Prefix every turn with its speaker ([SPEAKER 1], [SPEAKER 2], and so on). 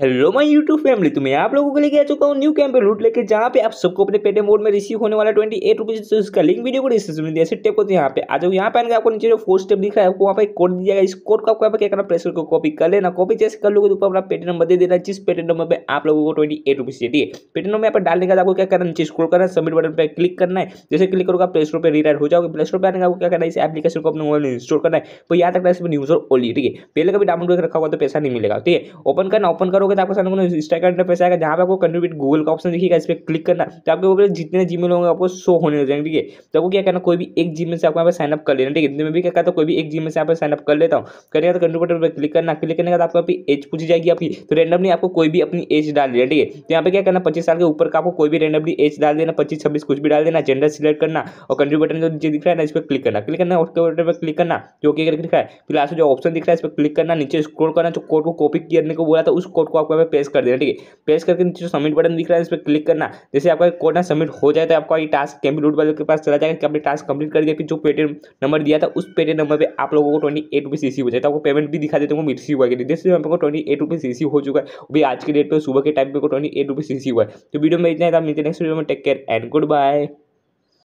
[SPEAKER 1] hello my YouTube family तो मैं आप लोगों के लिए आ चुका हूँ न्यू कैंप लूट लेके जहाँ पे आप सबको अपने पेटे मोड में रिसीव होने वाला ट्वेंटी एट रुपीज तो इसका लिंक वीडियो को डिस्क्रिप्शन में दिया टेप को तो यहाँ पे आ जाओ यहाँ पे आने आपको नीचे जो फोर स्टेप दिख रहा है आपको वहाँ पे कोड दिया गया इस कोड को आपको यहाँ क्या करना प्रेसर को कॉपी कर लेना कॉपी जैसे कर लोगों तो अपना पेटे नंबर दे देना जिस पेटे नंबर पर आप लोगों को ट्वेंटी एट रुपीज चाहिए पेटे नंबर यहाँ पर डालने का आपको क्या करना नीचे स्क्रोल करना सबमिट बटन पर क्लिक करना है जैसे क्लिक करोगे प्ले स्टोर पर रिटायर हो जाओगे प्ले स्टोर पर आने आपको क्या करना है इस एप्लीकेशन को अपने मोबाइल में इंस्टॉल करना है तो याद रखना है इसमें यूजर ओली ठीक है पहले कभी डाउनलोड रखा हुआ तो पैसा नहीं मिलेगा ठीक है ओपन करना ओपन करो करोगे तो आपके सामने को इंस्टाग्राम पैसा आएगा जहाँ पर आपको कंट्रीब्यूट गूगल का ऑप्शन दिखेगा इस पर क्लिक करना तो आपके ऊपर जितने जी मेल होंगे आपको शो होने लग जाएंगे ठीक है तो आपको क्या करना कोई भी एक जी मेल से आपको यहाँ पे साइनअप कर लेना ठीक है मैं भी क्या कहता हूँ कोई भी एक जी मेल से यहाँ पे साइनअप कर लेता हूँ करेगा तो कंट्रीब्यूटर पर क्लिक करना क्लिक करने का आपको अपनी एज पूछी जाएगी आपकी तो रेंडमली आपको कोई भी अपनी एज डाल देना ठीक है तो यहाँ पर क्या करना पच्चीस साल के ऊपर का आपको कोई भी रेंडमली एज डाल देना पच्चीस छब्बीस कुछ भी डाल देना जेंडर सिलेक्ट करना और कंट्रीब्यूटर जो नीचे दिख रहा है ना इस पर क्लिक करना क्लिक करना उसके बटन पर क्लिक करना जो कि करके दिख रहा है फिर आपसे जो ऑप्शन दिख रहा है इस पर क्लिक करना नीचे स्क्रोल करना जो कोड को कॉपी करने को बोला था उस कोड को आपको यहाँ पेश कर देना ठीक है पेश करके नीचे जो सबमिट बटन दिख रहा है इस पर क्लिक करना जैसे आपका कोड ना सबमिट हो जाए तो आपका ये टास्क कैंपी रूट वाले के पास चला जाएगा कि आपने टास्क कंप्लीट कर दिया कि जो पेटीएम नंबर दिया था उस पेटीएम नंबर पर आप लोगों को ट्वेंटी एट रुपीज़ सी हो जाए तो आपको पेमेंट भी दिखा देते हैं रिसीव हुआ जैसे आपको ट्वेंटी एट रुपीज़ सी हो चुका है अभी आज के डेट पर सुबह के टाइम पर ट्वेंटी एट रुपीज़ सी हुआ है तो वीडियो में इतना है मिलते नेक्स्ट वीडियो में take care and good bye